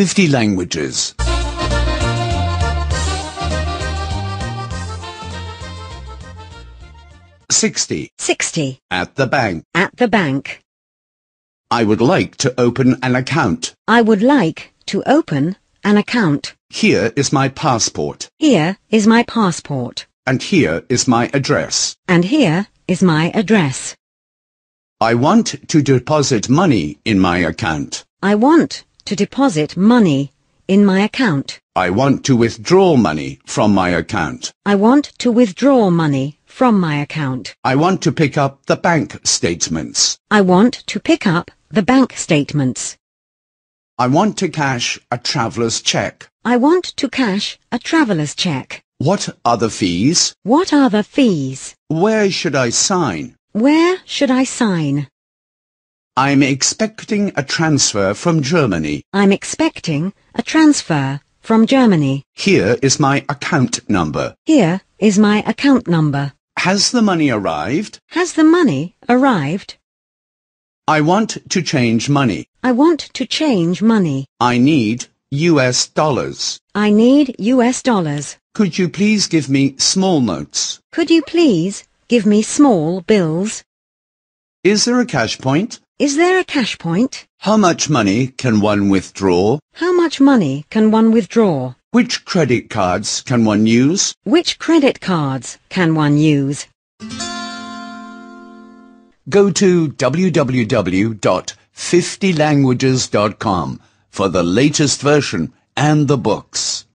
50 languages. 60. 60. At the bank. At the bank. I would like to open an account. I would like to open an account. Here is my passport. Here is my passport. And here is my address. And here is my address. I want to deposit money in my account. I want to deposit money in my account. I want to withdraw money from my account. I want to withdraw money from my account. I want to pick up the bank statements. I want to pick up the bank statements. I want to cash a traveller's check. I want to cash a traveller's check. What are the fees? What are the fees? Where should I sign? Where should I sign? I'm expecting a transfer from Germany. I'm expecting a transfer from Germany. Here is my account number. Here is my account number. Has the money arrived? Has the money arrived? I want to change money. I want to change money. I need US dollars. I need US dollars. Could you please give me small notes? Could you please give me small bills? Is there a cash point? Is there a cash point? How much money can one withdraw? How much money can one withdraw? Which credit cards can one use? Which credit cards can one use? Go to www.50languages.com for the latest version and the books.